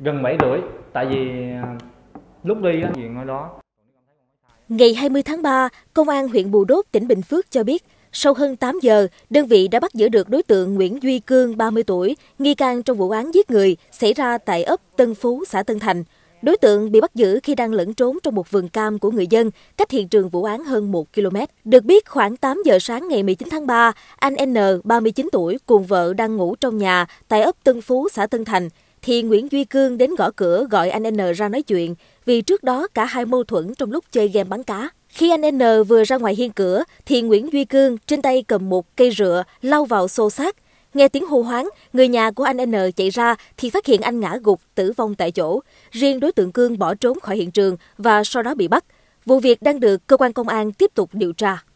gần 7 rưỡi tại vì à, lúc đi á chuyện ở đó Ngày 20 tháng 3, Công an huyện Bù Đốt, tỉnh Bình Phước cho biết, sau hơn 8 giờ, đơn vị đã bắt giữ được đối tượng Nguyễn Duy Cương, 30 tuổi, nghi can trong vụ án giết người xảy ra tại ấp Tân Phú, xã Tân Thành. Đối tượng bị bắt giữ khi đang lẫn trốn trong một vườn cam của người dân, cách hiện trường vụ án hơn 1 km. Được biết, khoảng 8 giờ sáng ngày 19 tháng 3, anh N, 39 tuổi, cùng vợ đang ngủ trong nhà tại ấp Tân Phú, xã Tân Thành, thì Nguyễn Duy Cương đến gõ cửa gọi anh N ra nói chuyện vì trước đó cả hai mâu thuẫn trong lúc chơi game bắn cá. Khi anh N vừa ra ngoài hiên cửa thì Nguyễn Duy Cương trên tay cầm một cây rựa lau vào xô xát. Nghe tiếng hô hoáng, người nhà của anh N chạy ra thì phát hiện anh ngã gục tử vong tại chỗ. Riêng đối tượng Cương bỏ trốn khỏi hiện trường và sau đó bị bắt. Vụ việc đang được cơ quan công an tiếp tục điều tra.